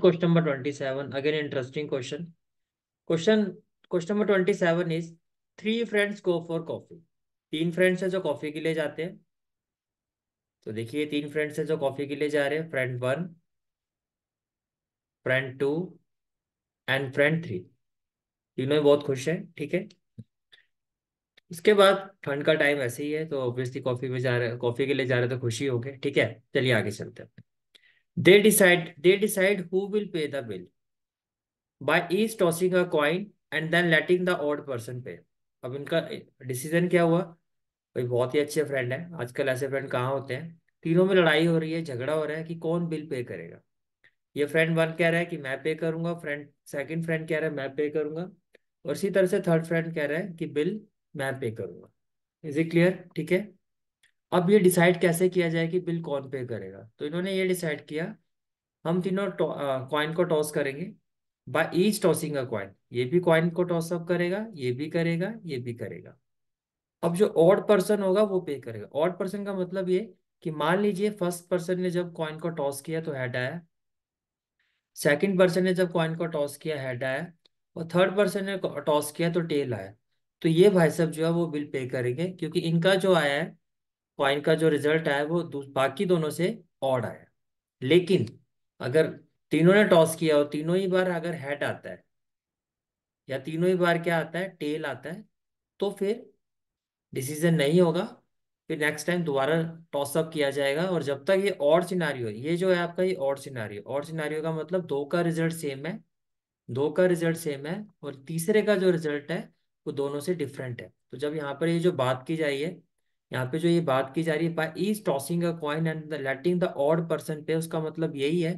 Question number 27, again interesting question. Question question number 27 is, three friends go for coffee. तीन friends हैं जो coffee के लिए जाते हैं तो देखिए तीन फ्रेंड्स हैं जो कॉफी के लिए जा रहे हैं friend one friend two and friend three तीनों बहुत खुश है ठीक है इसके बाद ठंड का टाइम ऐसे ही है तो ऑब्वियसली कॉफी में जा रहे कॉफी के लिए जा रहे तो खुशी हो गए ठीक है चलिए आगे चलते हैं They decide they decide who will pay the bill by each tossing a coin and then letting the odd person pay. अब इनका डिसीजन क्या हुआ भाई बहुत ही अच्छे फ्रेंड है आजकल ऐसे फ्रेंड कहाँ होते हैं तीनों में लड़ाई हो रही है झगड़ा हो रहा है कि कौन बिल पे करेगा ये फ्रेंड वन कह रहा है कि मैं पे करूंगा फ्रेंड सेकंड फ्रेंड कह रहा है मैं पे करूंगा और इसी तरह से थर्ड फ्रेंड कह रहा है कि बिल मैं पे करूंगा इज इट क्लियर ठीक है अब ये डिसाइड कैसे किया जाए कि बिल कौन पे करेगा तो इन्होंने ये डिसाइड किया हम तीनों कॉइन को टॉस करेंगे by each tossing a coin ये भी कॉइन को टॉस अप करेगा ये भी करेगा ये भी करेगा अब जो ऑड पर्सन होगा वो पे करेगा ऑड पर्सन का मतलब ये कि मान लीजिए फर्स्ट पर्सन ने जब कॉइन को टॉस किया तो हेड आया सेकंड पर्सन ने जब कॉइन को टॉस किया हेड आया और थर्ड पर्सन ने टॉस किया तो टेल आया तो ये भाई साहब जो है वो बिल पे करेंगे क्योंकि इनका जो आया है क्वाइन का जो रिजल्ट आया वो बाकी दोनों से ऑड आया लेकिन अगर तीनों ने टॉस किया और तीनों ही बार अगर हेड आता है या तीनों ही बार क्या आता है टेल आता है तो फिर डिसीजन नहीं होगा फिर नेक्स्ट टाइम दोबारा टॉसअप किया जाएगा और जब तक ये और सिनारियो ये जो है आपका ये और सिनारियो और सिनारियो का मतलब दो का रिजल्ट सेम है दो का रिजल्ट सेम है और तीसरे का जो रिजल्ट है वो दोनों से डिफरेंट है तो जब यहाँ पर ये जो बात की जाइए यहाँ पे जो ये बात की जा रही है by each tossing a coin and letting the odd person pay उसका मतलब यही है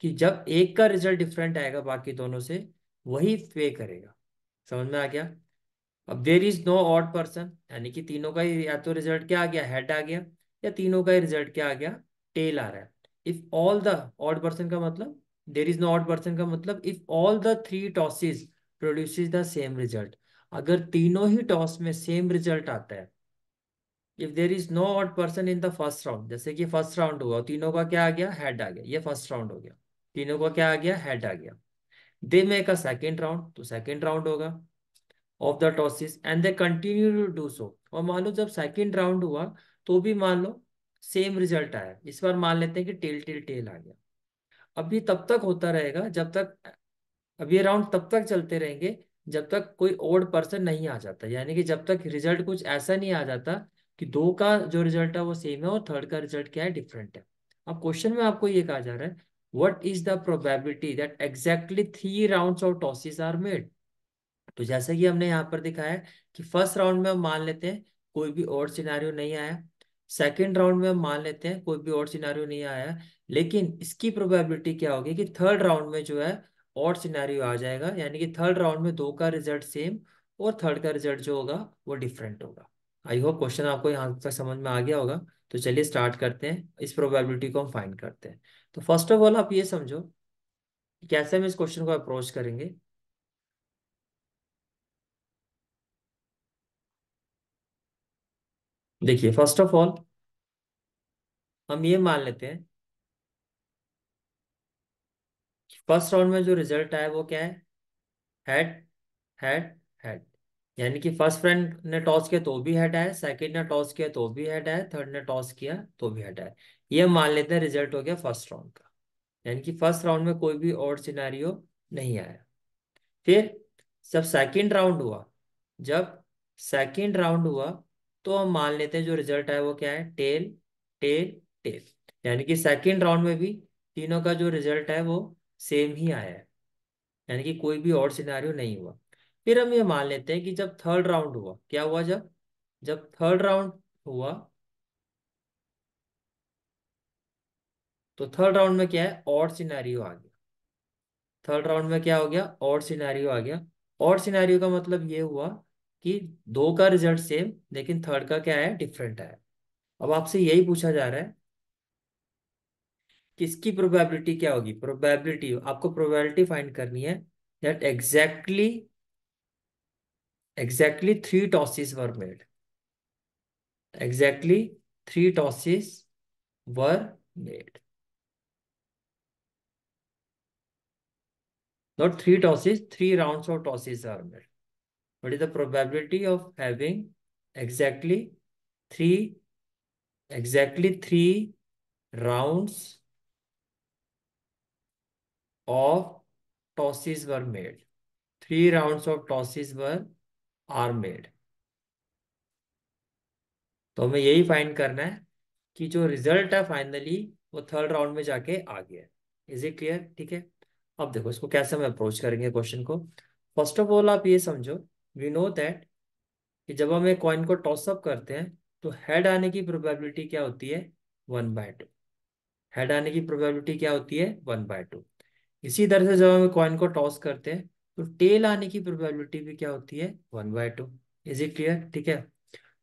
कि जब एक का रिजल्ट डिफरेंट आएगा बाकी दोनों से वही पे करेगा समझ में आ गया अब there is no odd person यानी कि तीनों का ही या तो रिजल्ट क्या आ गया हेड आ गया या तीनों का ही रिजल्ट क्या आ गया टेल आ रहा है if all the odd person का मतलब there is no odd person का मतलब if all the three tosses produce the same result अगर तीनों ही टॉस में सेम रिजल्ट आता है if there is no odd person in the first round जैसे कि फर्स्ट राउंड हुआ तीनों का क्या आ गया हेड आ गया ये फर्स्ट राउंड हो गया तीनों का क्या आ गया हेड आ गया they make a second round तो सेकेंड राउंड होगा of the tosses and they continue to do so और मान लो जब सेकेंड राउंड हुआ तो भी मान लो सेम रिजल्ट आया इस बार मान लेते हैं कि टेल टेल टेल आ गया अभी तब तक होता रहेगा जब तक अब ये राउंड तब तक चलते रहेंगे जब तक कोई ओल्ड पर्सन नहीं आ जाता यानी कि जब तक रिजल्ट कुछ ऐसा नहीं आ जाता कि दो का जो रिजल्ट है वो सेम है और थर्ड का रिजल्ट क्या है डिफरेंट है अब क्वेश्चन में आपको ये कहा जा रहा है what is the probability that exactly three round of tosses are made तो जैसे कि हमने यहाँ पर दिखाया है कि फर्स्ट राउंड में हम मान लेते हैं कोई भी और सिनारियो नहीं आया सेकेंड राउंड में हम मान लेते हैं कोई भी और सिनारियो नहीं आया लेकिन इसकी प्रोबेबिलिटी क्या होगी कि थर्ड राउंड में जो है और सिनारियो आ जाएगा यानी कि थर्ड राउंड में दो का रिजल्ट सेम और थर्ड का रिजल्ट जो होगा वो डिफरेंट होगा आई होप क्वेश्चन आपको यहाँ तक समझ में आ गया होगा तो चलिए स्टार्ट करते हैं इस प्रोबेबिलिटी को हम फाइंड करते हैं तो फर्स्ट ऑफ ऑल आप ये समझो कैसे हम इस क्वेश्चन को अप्रोच करेंगे देखिए फर्स्ट ऑफ ऑल हम ये मान लेते हैं फर्स्ट राउंड में जो रिजल्ट आया वो क्या है हेड हेड हेड यानी कि फर्स्ट फ्रेंड ने टॉस किया तो भी आया सेकंड ने टॉस किया तो भी आया थर्ड ने टॉस किया तो भी हटाया ये मान लेते हैं रिजल्ट हो गया फर्स्ट राउंड का यानी कि फर्स्ट राउंड में कोई भी और सिनारियो नहीं आया फिर जब सेकंड राउंड हुआ जब सेकंड राउंड हुआ तो हम मान लेते हैं जो रिजल्ट आया वो क्या है टेल टेल टेल यानी कि सेकेंड राउंड में भी तीनों का जो रिजल्ट है वो सेम ही आया है यानी कि कोई भी और सिनारियो नहीं हुआ फिर हम ये मान लेते हैं कि जब थर्ड राउंड हुआ क्या हुआ जब जब थर्ड राउंड हुआ तो थर्ड राउंड में क्या है और सिनारियो आ गया थर्ड राउंड में क्या हो गया और सिनारियो आ गया और सिनारियो का मतलब ये हुआ कि दो का रिजल्ट सेम लेकिन थर्ड का क्या है डिफरेंट है अब आपसे यही पूछा जा रहा है किसकी प्रोबेबिलिटी क्या होगी प्रोबेबिलिटी आपको प्रोबेबिलिटी फाइंड करनी है that exactly Exactly three tosses were made. Exactly three tosses were made. Not three tosses, three rounds of tosses are made. What is the probability of having exactly three exactly three rounds of tosses were made. Three rounds of tosses were are made तो हमें यही find करना है कि जो result है finally वो third round में जाके आ गया इज इट क्लियर ठीक है अब देखो इसको कैसे हम अप्रोच करेंगे क्वेश्चन को फर्स्ट ऑफ ऑल आप ये समझो वी नो दैट कि जब हम एक कॉइन को टॉसअप करते हैं तो हेड आने की प्रोबेबिलिटी क्या होती है वन बाय टू हेड आने की प्रोबेबिलिटी क्या होती है वन बाय टू इसी तरह से जब हम कॉइन को टॉस करते हैं तो टेल आने की प्रोबेबिलिटी भी क्या होती है one by two is it clear ठीक है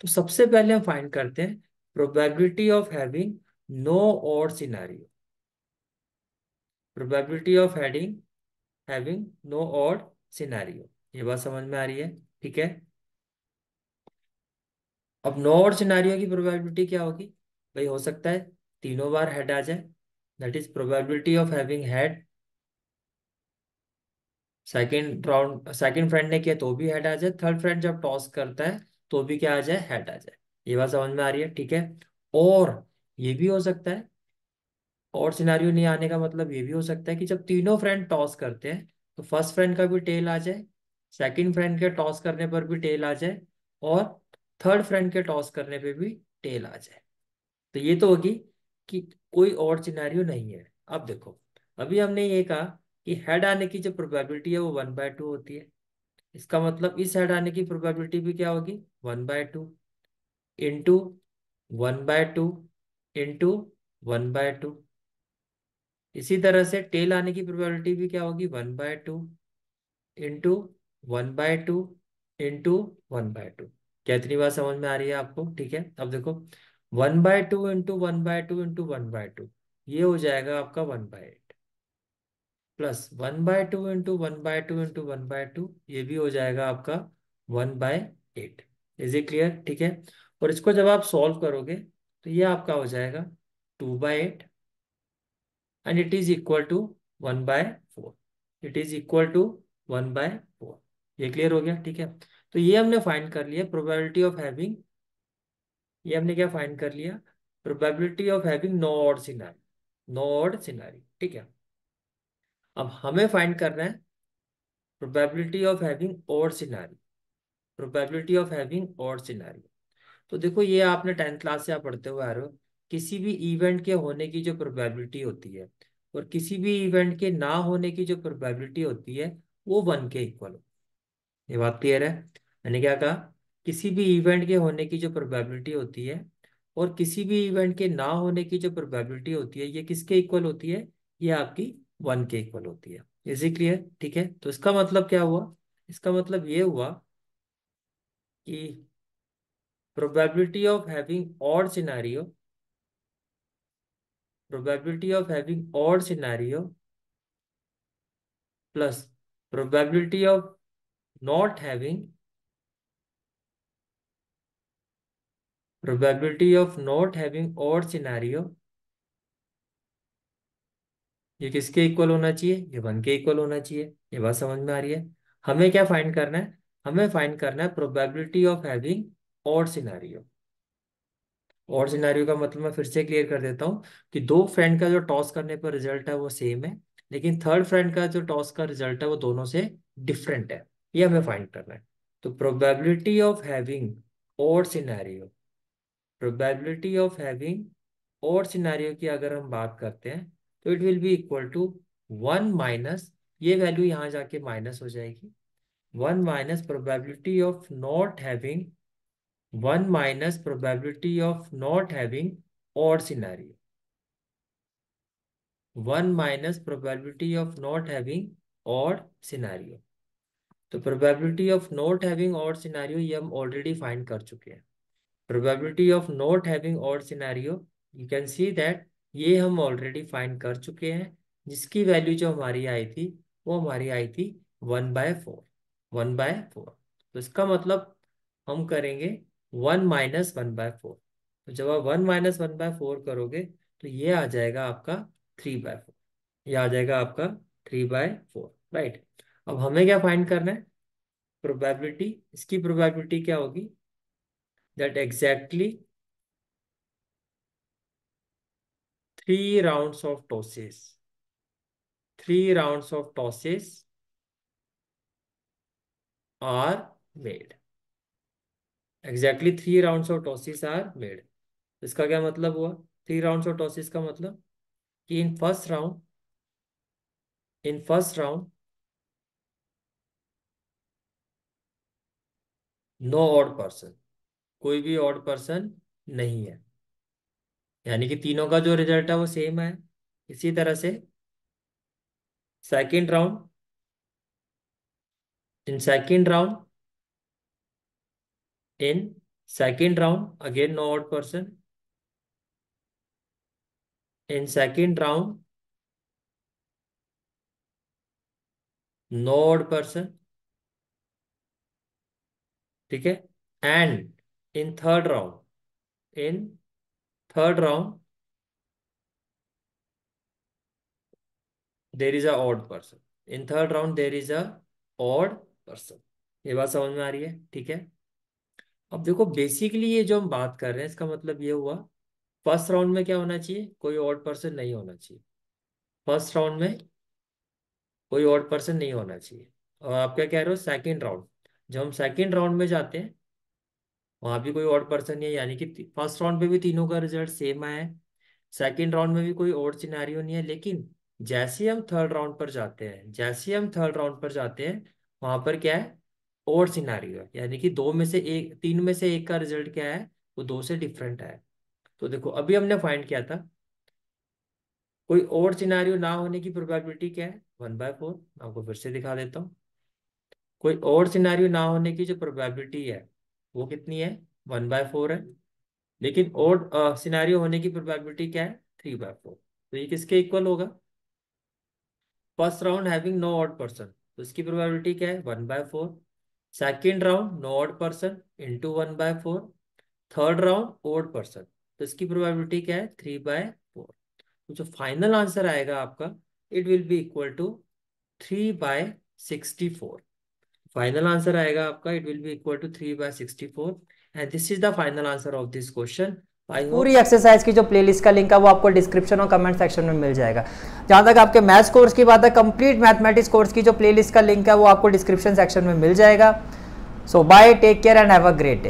तो सबसे पहले हम फाइंड करते हैं probability of having no odd scenario probability of heading having no odd scenario ये बात समझ में आ रही है ठीक है अब नो और सिनारियो की प्रोबेबिलिटी क्या होगी भाई हो सकता है तीनों बार हेड आ जाए that is probability of having head second round second friend ने किया तो भी हेड आ जाए थर्ड फ्रेंड जब टॉस करता है तो भी क्या आ जाए हेड आ जाए ये बात समझ में आ रही है ठीक है और ये भी हो सकता है और सिनारियो नहीं आने का मतलब ये भी हो सकता है कि जब तीनों फ्रेंड टॉस करते हैं तो फर्स्ट फ्रेंड का भी टेल आ जाए सेकंड फ्रेंड के टॉस करने पर भी टेल आ जाए और थर्ड फ्रेंड के टॉस करने पर भी टेल आ जाए तो ये तो होगी कि कोई और सिनारियो नहीं है अब देखो अभी हमने ये कहा ये हेड आने की जो प्रोबेबिलिटी है वो वन बाय टू होती है इसका मतलब इस हेड आने की प्रोबेबिलिटी भी क्या होगी one by two into one by two into one by two इसी तरह से टेल आने की प्रोबेबिलिटी भी क्या होगी one by two into one by two into one by two क्या इतनी बात समझ में आ रही है आपको ठीक है अब देखो one by two into one by two into one by two ये हो जाएगा आपका one by plus one by two into one by two into one by two ये भी हो जाएगा आपका one by eight is a clear ठीक है और इसको जब आप सॉल्व करोगे तो ये आपका हो जाएगा two by eight and it is equal to one by four it is equal to one by four ये क्लियर हो गया ठीक है तो ये हमने फाइंड कर लिया प्रोबेबिलिटी ऑफ हैविंग ये हमने क्या फाइंड कर लिया probability of having no odd scenario no odd scenario ठीक है अब हमें फाइंड करना है probability of having odd scenario probability of having odd scenario तो देखो ये आपने टेंथ क्लास से आप पढ़ते हुए आ रहे हो किसी भी इवेंट के होने की जो प्रोबेबिलिटी होती है और किसी भी इवेंट के ना होने की जो प्रोबेबिलिटी होती है वो वन के इक्वल हो ये बात क्लियर है मैंने क्या कहा किसी भी इवेंट के होने की जो प्रोबेबिलिटी होती है और किसी भी इवेंट के ना होने की जो प्रोबेबिलिटी होती है ये किसके इक्वल होती है ये आपकी वन के इक्वल होती है इजी क्लियर ठीक है तो इसका मतलब क्या हुआ इसका मतलब ये हुआ कि probability of having odd scenario probability of having odd scenario plus probability of not having probability of not having odd scenario ये किसके इक्वल होना चाहिए ये वन के इक्वल होना चाहिए ये बात समझ में आ रही है हमें क्या फाइंड करना है हमें फाइंड करना है probability of having odd scenario odd scenario का मतलब मैं फिर से क्लियर कर देता हूँ कि दो फ्रेंड का जो टॉस करने पर रिजल्ट है वो सेम है लेकिन थर्ड फ्रेंड का जो टॉस का रिजल्ट है वो दोनों से डिफरेंट है ये हमें फाइंड करना है तो probability of having odd scenario probability of having odd scenario की अगर हम बात करते हैं तो it will be equal to one minus ये वैल्यू यहाँ जाके माइनस हो जाएगी one minus probability of not having one minus probability of not having odd scenario one minus probability of not having odd scenario तो probability of not having odd scenario ये हम already find कर चुके हैं probability of not having odd scenario you can see that ये हम already find कर चुके हैं जिसकी वैल्यू जो हमारी आई थी वो हमारी आई थी one by four one by four तो इसका मतलब हम करेंगे one minus one by four तो जब आप one minus one by four करोगे तो ये आ जाएगा आपका थ्री बाय फोर ये आ जाएगा आपका थ्री बाय फोर राइट अब हमें क्या फाइंड करना है प्रोबेबिलिटी इसकी प्रोबेबिलिटी क्या होगी that exactly three rounds of tosses. Three rounds of tosses are made. Exactly three rounds of tosses are made. इसका क्या मतलब हुआ थ्री राउंड ऑफ टॉसिस का मतलब कि in first round in first round no odd person कोई भी odd person नहीं है यानी कि तीनों का जो रिजल्ट है वो सेम है इसी तरह से second round in second round in second round again no out person in second round no out person ठीक है and in third round in third round there is a person in third round there is a person ये बात समझ में आ रही है ठीक है अब देखो बेसिकली ये जो हम बात कर रहे हैं इसका मतलब ये हुआ फर्स्ट राउंड में क्या होना चाहिए कोई ऑड पर्सन नहीं होना चाहिए फर्स्ट राउंड में कोई ऑड पर्सन नहीं होना चाहिए और आप क्या कह रहे हो सेकेंड राउंड जब हम सेकेंड राउंड में जाते हैं वहां भी कोई और पर्सन नहीं है यानी कि फर्स्ट राउंड में भी तीनों का रिजल्ट सेम आया है सेकेंड राउंड में भी कोई और सिनारियो नहीं है लेकिन जैसे हम थर्ड राउंड पर जाते हैं जैसे हम थर्ड राउंड पर जाते हैं वहां पर क्या है और सिनारियो है यानी कि दो में से एक तीन में से एक का रिजल्ट क्या है वो दो से डिफरेंट है तो देखो अभी हमने फाइंड किया था कोई और सिनारियो ना होने की प्रोबेबिलिटी क्या है वन बाय फोर आपको फिर से दिखा देता हूँ कोई और सिनारियो ना होने की जो प्रोबेबिलिटी है वो कितनी है वन बाय फोर है लेकिन ओड सिनारियो होने की प्रोबेबिलिटी क्या है थ्री बाय फोर तो ये किसके इक्वल होगा first round having no odd person तो इसकी प्रोबेबिलिटी क्या है one by four second round no odd person to one by four third round odd person तो इसकी प्रोबेबिलिटी क्या है थ्री बाय फोर तो जो फाइनल आंसर आएगा आपका it will be equal to three by sixty four final answer आएगा आपका it will be equal to three by sixty four and this is the final answer of this question पूरी exercise की जो playlist का link है वो आपको description और कमेंट सेक्शन में मिल जाएगा जहां तक आपके मैथ्स कोर्स की बात है कंप्लीट मैथमेटिक्स कोर्स की जो प्लेलिस्ट का लिंक है वो आपको डिस्क्रिप्शन सेक्शन में मिल जाएगा so bye take care and have a great day